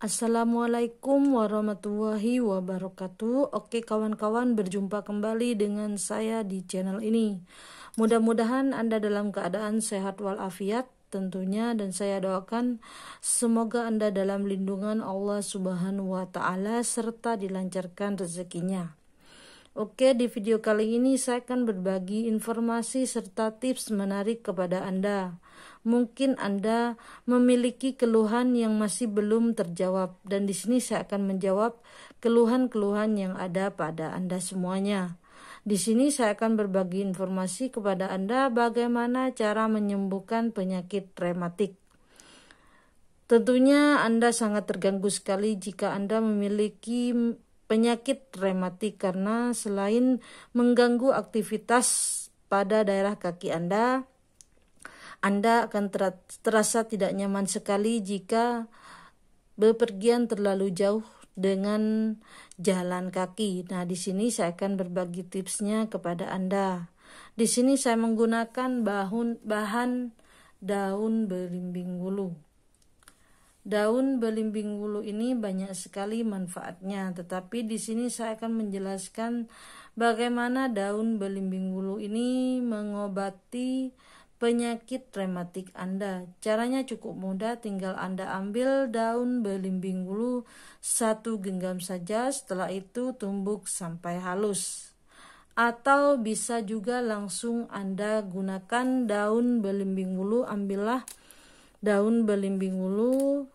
Assalamualaikum warahmatullahi wabarakatuh. Oke, kawan-kawan, berjumpa kembali dengan saya di channel ini. Mudah-mudahan Anda dalam keadaan sehat walafiat tentunya dan saya doakan semoga Anda dalam lindungan Allah Subhanahu wa taala serta dilancarkan rezekinya. Oke, di video kali ini saya akan berbagi informasi serta tips menarik kepada Anda. Mungkin Anda memiliki keluhan yang masih belum terjawab dan di sini saya akan menjawab keluhan-keluhan yang ada pada Anda semuanya. Di sini saya akan berbagi informasi kepada Anda bagaimana cara menyembuhkan penyakit rematik. Tentunya Anda sangat terganggu sekali jika Anda memiliki penyakit rematik karena selain mengganggu aktivitas pada daerah kaki Anda, Anda akan terasa tidak nyaman sekali jika bepergian terlalu jauh dengan jalan kaki. Nah, di sini saya akan berbagi tipsnya kepada Anda. Di sini saya menggunakan bahan, bahan daun belimbing wulung. Daun belimbing wulu ini banyak sekali manfaatnya, tetapi di sini saya akan menjelaskan bagaimana daun belimbing wulu ini mengobati penyakit rematik Anda. Caranya cukup mudah, tinggal Anda ambil daun belimbing wulu satu genggam saja, setelah itu tumbuk sampai halus atau bisa juga langsung Anda gunakan daun belimbing wulu ambillah daun belimbing ulu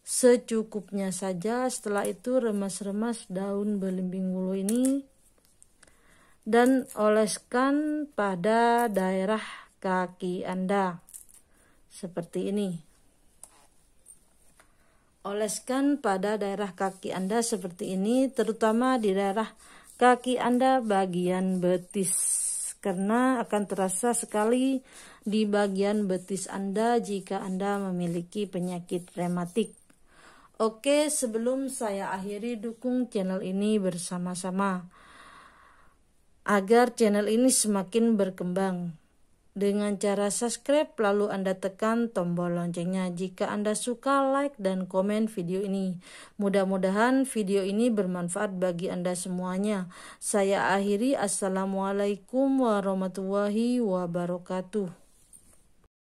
secukupnya saja setelah itu remas-remas daun belimbing ulu ini dan oleskan pada daerah kaki anda seperti ini oleskan pada daerah kaki anda seperti ini terutama di daerah kaki anda bagian betis karena akan terasa sekali di bagian betis Anda jika Anda memiliki penyakit rematik. Oke, sebelum saya akhiri dukung channel ini bersama-sama agar channel ini semakin berkembang dengan cara subscribe lalu Anda tekan tombol loncengnya jika Anda suka like dan komen video ini. Mudah-mudahan video ini bermanfaat bagi Anda semuanya. Saya akhiri Assalamualaikum warahmatullahi wabarakatuh.